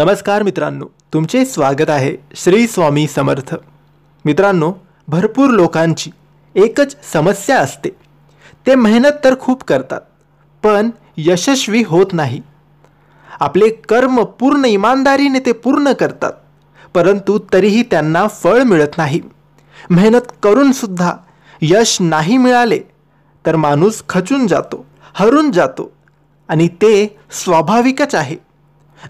नमस्कार मित्रांनो तुमचे स्वागत आहे श्री स्वामी समर्थ मित्रांनो भरपूर लोकांची एकच समस्या असते ते मेहनत तर खूप करतात पण यशस्वी होत नाही आपले कर्म पूर्ण इमानदारीने ते पूर्ण करतात परंतु तरीही त्यांना फळ मिळत नाही मेहनत करूनसुद्धा यश नाही मिळाले तर माणूस खचून जातो हरून जातो आणि ते स्वाभाविकच आहे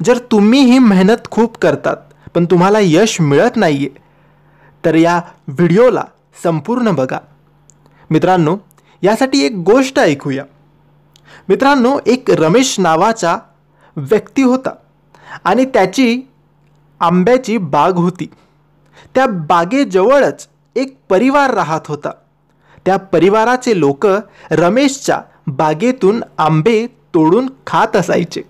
जर तुम्ही ही मेहनत खूप करतात पण तुम्हाला यश मिळत नाही आहे तर या व्हिडिओला संपूर्ण बघा मित्रांनो यासाठी एक गोष्ट ऐकूया मित्रांनो एक रमेश नावाचा व्यक्ती होता आणि त्याची आंब्याची बाग होती त्या बागेजवळच एक परिवार राहत होता त्या परिवाराचे लोक रमेशच्या बागेतून आंबे तोडून खात असायचे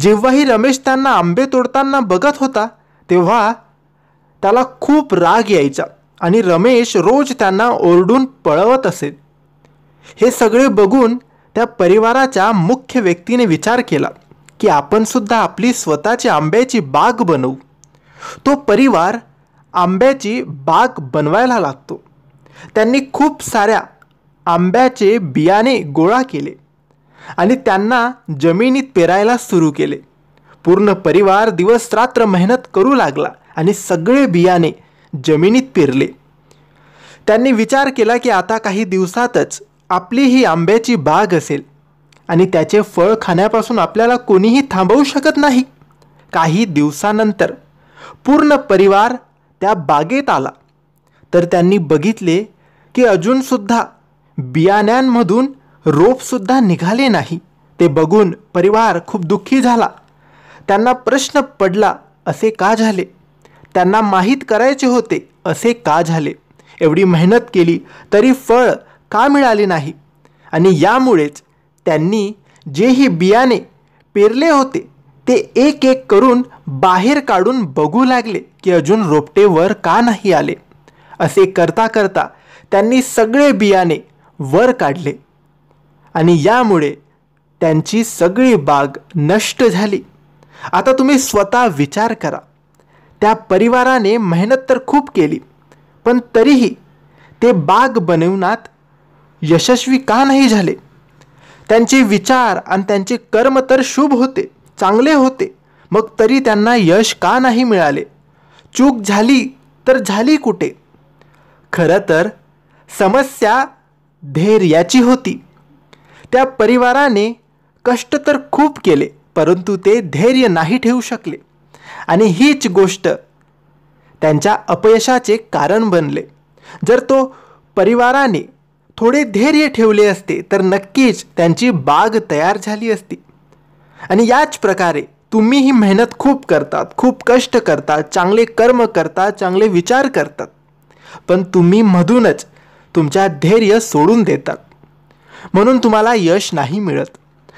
जेव्हाही रमेश त्यांना आंबे तोडताना बघत होता तेव्हा त्याला खूप राग यायचा आणि रमेश रोज त्यांना ओरडून पळवत असे हे सगळे बघून त्या परिवाराच्या मुख्य व्यक्तीने विचार केला की आपण सुद्धा आपली स्वतःची आंब्याची बाग बनवू तो परिवार आंब्याची बाग बनवायला लागतो त्यांनी खूप साऱ्या आंब्याचे बियाणे गोळा केले आणि त्यांना जमिनीत पेरायला सुरू केले पूर्ण परिवार दिवस रात्र मेहनत करू लागला आणि सगळे बियाणे जमिनीत पेरले त्यांनी विचार केला की आता काही दिवसातच आपली ही आंब्याची बाग असेल आणि त्याचे फळ खाण्यापासून आपल्याला कोणीही थांबवू शकत नाही काही दिवसानंतर पूर्ण परिवार त्या बागेत आला तर त्यांनी बघितले की अजूनसुद्धा बियाण्यांमधून रोपसुद्धा निघाले नाही ते बघून परिवार खूप दुःखी झाला त्यांना प्रश्न पडला असे का झाले त्यांना माहीत करायचे होते असे का झाले एवढी मेहनत केली तरी फळ का मिळाले नाही आणि यामुळेच त्यांनी जेही बियाणे पेरले होते ते एक एक करून बाहेर काढून बघू लागले की अजून रोपटे वर का नाही आले असे करता करता त्यांनी सगळे बियाणे वर काढले आणि यामुळे त्यांची सगळी बाग नष्ट झाली आता तुम्ही स्वतः विचार करा त्या परिवाराने मेहनत तर खूप केली पण तरीही ते बाग बनवण्यात यशस्वी का नाही झाले त्यांचे विचार आणि त्यांचे कर्म तर शुभ होते चांगले होते मग तरी त्यांना यश का नाही मिळाले चूक झाली तर झाली कुठे खरं तर समस्या धैर्याची होती त्या परिवाराने कष्ट तर खूप केले परंतु ते धैर्य नाही ठेवू शकले आणि हीच गोष्ट त्यांच्या अपयशाचे कारण बनले जर तो परिवाराने थोडे धैर्य ठेवले असते तर नक्कीच त्यांची बाग तयार झाली असती आणि याच प्रकारे तुम्ही ही मेहनत खूप करतात खूप कष्ट करतात चांगले कर्म करता चांगले विचार करतात पण तुम्ही मधूनच तुमच्या धैर्य सोडून देतात म्हणून तुम्हाला यश नाही मिळत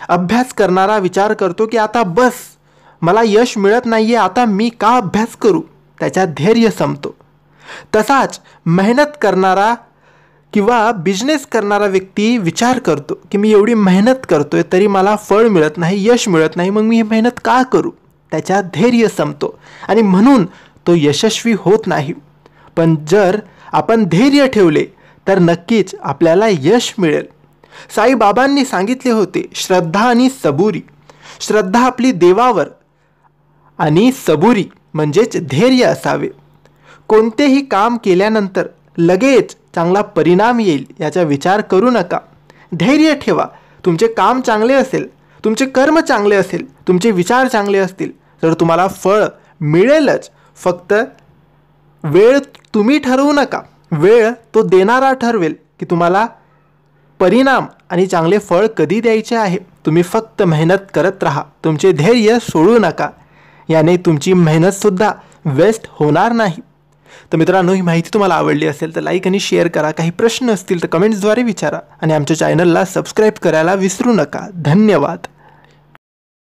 अभ्यास करणारा विचार करतो की आता बस मला यश मिळत नाही आहे आता मी का अभ्यास करू त्याच्या धैर्य संपतो तसाच मेहनत करणारा किंवा बिझनेस करणारा व्यक्ती विचार करतो की मी एवढी मेहनत करतो आहे तरी मला फळ मिळत नाही यश मिळत नाही मग मी ही मेहनत का करू त्याच्या धैर्य संपतो आणि म्हणून तो यशस्वी होत नाही पण जर आपण धैर्य ठेवले तर नक्कीच आपल्याला यश मिळेल साईबाबांनी सांगितले होते श्रद्धा आणि सबुरी श्रद्धा आपली देवावर आणि सबुरी म्हणजेच धैर्य असावे कोणतेही काम केल्यानंतर लगेच चांगला परिणाम येईल याचा विचार करू नका धैर्य ठेवा तुमचे काम चांगले असेल तुमचे कर्म चांगले असेल तुमचे विचार चांगले असतील तर तुम्हाला फळ मिळेलच फक्त वेळ तुम्ही ठरवू नका वेळ तो देणारा ठरवेल की तुम्हाला परिणाम आणि चांगले फळ कधी द्यायचे आहे तुम्ही फक्त मेहनत करत राहा तुमचे धैर्य सोडू नका याने तुमची मेहनतसुद्धा वेस्ट होणार नाही तर मित्रांनो ही माहिती तुम्हाला आवडली असेल तर लाईक आणि शेअर करा काही प्रश्न असतील तर कमेंट्सद्वारे विचारा आणि आमच्या चॅनलला सबस्क्राईब करायला विसरू नका धन्यवाद